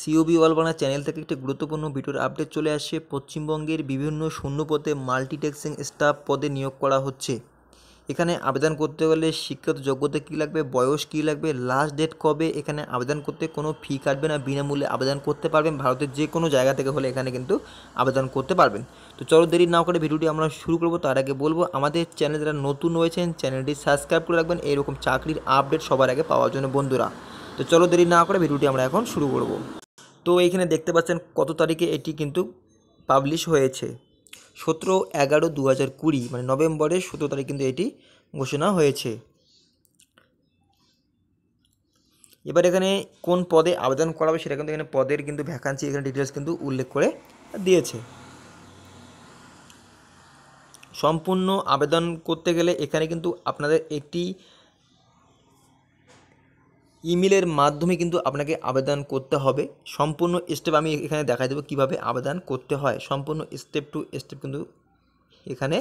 COB অলবানা channel থেকে একটি গুরুত্বপূর্ণ ভিডিওর আপডেট চলে আসছে পশ্চিমবঙ্গের বিভিন্ন শূন্য পদে মাল্টিটেক্সিং স্টাফ পদে নিয়োগ করা হচ্ছে এখানে আবেদন করতে গেলে শিক্ষাগত যোগ্যতা কী লাগবে বয়স কী লাগবে লাস্ট ডেট কবে এখানে আবেদন করতে কোনো ফি কাটবে না বিনামূল্যে আবেদন করতে পারবেন ভারতের যে কোনো জায়গা থেকে হলে এখানে কিন্তু আবেদন করতে পারবেন তো চলো দেরি না করে ভিডিওটি আমরা শুরু করবো তার আগে বলবো আমাদের চ্যানেল যারা নতুন রয়েছেন চ্যানেলটি সাবস্ক্রাইব করে রাখবেন এরকম চাকরির আপডেট সবার আগে পাওয়ার জন্য বন্ধুরা তো চলো দেরি না করে ভিডিওটি আমরা এখন শুরু করবো তো এইখানে দেখতে পাচ্ছেন কত তারিখে এটি কিন্তু পাবলিশ হয়েছে সতেরো এগারো দু হাজার কুড়ি মানে নভেম্বরের সতেরো তারিখ কিন্তু এটি ঘোষণা হয়েছে এবার এখানে কোন পদে আবেদন করা হবে সেটা কিন্তু এখানে পদের কিন্তু ভ্যাকান্সি এখানে ডিটেলস কিন্তু উল্লেখ করে দিয়েছে সম্পূর্ণ আবেদন করতে গেলে এখানে কিন্তু আপনাদের একটি ইমেলের মাধ্যমে কিন্তু আপনাকে আবেদন করতে হবে সম্পূর্ণ স্টেপ আমি এখানে দেখাই দেবো কীভাবে আবেদন করতে হয় সম্পূর্ণ স্টেপ টু স্টেপ কিন্তু এখানে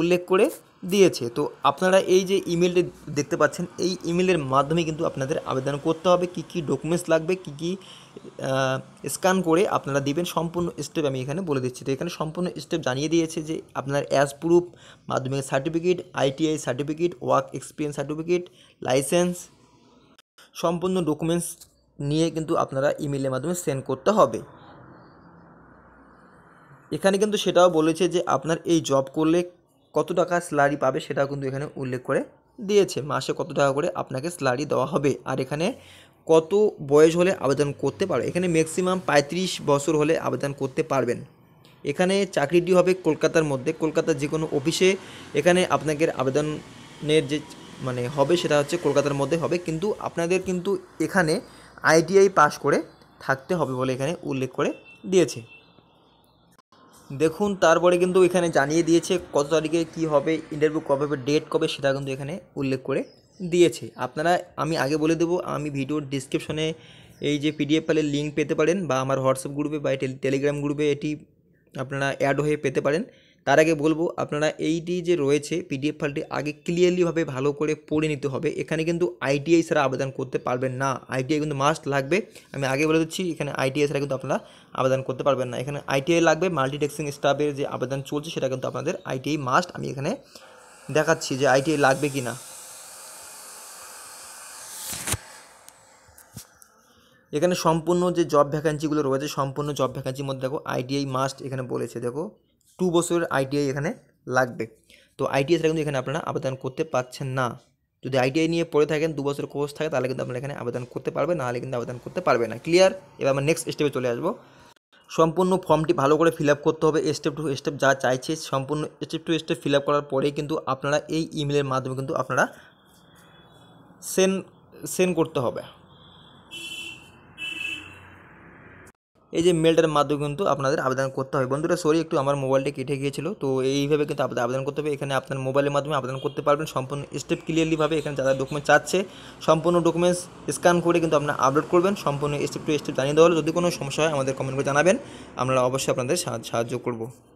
উল্লেখ করে দিয়েছে তো আপনারা এই যে ইমেলটি দেখতে পাচ্ছেন এই ইমেলের মাধ্যমে কিন্তু আপনাদের আবেদন করতে হবে কি কি ডকুমেন্টস লাগবে কি কি স্ক্যান করে আপনারা দিবেন সম্পূর্ণ স্টেপ আমি এখানে বলে দিচ্ছি তো এখানে সম্পূর্ণ স্টেপ জানিয়ে দিয়েছে যে আপনার অ্যাজ প্রুফ মাধ্যমিক certificate ITI certificate work experience certificate license সম্পূর্ণ ডকুমেন্টস নিয়ে কিন্তু আপনারা ইমেলের মাধ্যমে সেন্ড করতে হবে এখানে কিন্তু সেটাও বলেছে যে আপনার এই জব করলে কত টাকা স্যালারি পাবে সেটাও কিন্তু এখানে উল্লেখ করে দিয়েছে মাসে কত টাকা করে আপনাকে স্যালারি দেওয়া হবে আর এখানে কত বয়স হলে আবেদন করতে পারবে এখানে ম্যাক্সিমাম পঁয়ত্রিশ বছর হলে আবেদন করতে পারবেন এখানে চাকরিটি হবে কলকাতার মধ্যে কলকাতার যে কোনো অফিসে এখানে আপনাকে আবেদনের যে মানে হবে সেটা হচ্ছে কলকাতার মধ্যে হবে কিন্তু আপনাদের কিন্তু এখানে আইটিআই পাশ করে থাকতে হবে বলে এখানে উল্লেখ করে দিয়েছে দেখুন তারপরে কিন্তু এখানে জানিয়ে দিয়েছে কত তারিখে কী হবে ইন্টারভিউ কবে হবে ডেট কবে সেটা কিন্তু এখানে উল্লেখ করে দিয়েছে আপনারা আমি আগে বলে দেবো আমি ভিডিওর ডিসক্রিপশনে এই যে পিডিএফ ফাইলের লিঙ্ক পেতে পারেন বা আমার হোয়াটসঅ্যাপ গ্রুপে বা টেলিগ্রাম গ্রুপে এটি আপনারা অ্যাড হয়ে পেতে পারেন তার আগে বলবো আপনারা এইটি যে রয়েছে পিডিএফ ফাইলটি আগে ক্লিয়ারলিভাবে ভালো করে পড়ে নিতে হবে এখানে কিন্তু আইটিআই ছাড়া আবেদন করতে পারবেন না আইটিআই কিন্তু মাস্ট লাগবে আমি আগে বলে দিচ্ছি এখানে আইটিআই ছাড়া কিন্তু আপনারা আবেদন করতে পারবেন না এখানে আইটিআই লাগবে মাল্টিটেক্সিং স্টাফের যে আবেদন চলছে সেটা কিন্তু আপনাদের আইটিআই মাস্ট আমি এখানে দেখাচ্ছি যে আইটিআই লাগবে কি না এখানে সম্পূর্ণ যে জব ভ্যাকান্সিগুলো রয়েছে সম্পূর্ণ জব ভ্যাকান্সির মধ্যে দেখো আইটিআই মাস্ট এখানে বলেছে দেখো টু বছরের আইটিআই এখানে লাগবে তো আইটিআই ছাড়া কিন্তু এখানে আপনারা আবেদন করতে পারছেন না যদি আইটিআই নিয়ে পড়ে থাকেন দু বছর কোর্স থাকে তাহলে কিন্তু আপনারা এখানে আবেদন করতে পারবে নাহলে কিন্তু আবেদন করতে পারবে না ক্লিয়ার এবার আমরা নেক্সট স্টেপে চলে আসবো সম্পূর্ণ ফর্মটি ভালো করে ফিল করতে হবে স্টেপ টু স্টেপ যা চাইছে সম্পূর্ণ স্টেপ টু স্টেপ ফিল করার পরেই কিন্তু আপনারা এই ইমেলের মাধ্যমে কিন্তু আপনারা সেন্ড সেন্ড করতে হবে এই যে মেলটার মাধ্যমে কিন্তু আপনাদের আবেদন করতে হয় বন্ধুরা সরি একটু আমার মোবাইলটা কেটে গিয়েছিল তো এইভাবে কিন্তু আপনাদের আবেদন করতে হবে এখানে আপনার মোবাইলের মাধ্যমে আবেদন করতে পারবেন সম্পূর্ণ স্টেপ ক্লিয়ারলিভাবে এখানে যারা ডকুমেন্ট চাচ্ছে সম্পূর্ণ ডকুমেন্টস স্ক্যান করে কিন্তু আপনার আপলোড করবেন সম্পূর্ণ স্টেপ টু স্টেপ জানিয়ে দেওয়া হলো যদি কোনো সমস্যা হয় আমাদের কমেন্ট করে জানাবেন আমরা অবশ্যই আপনাদের সাহায্য করবো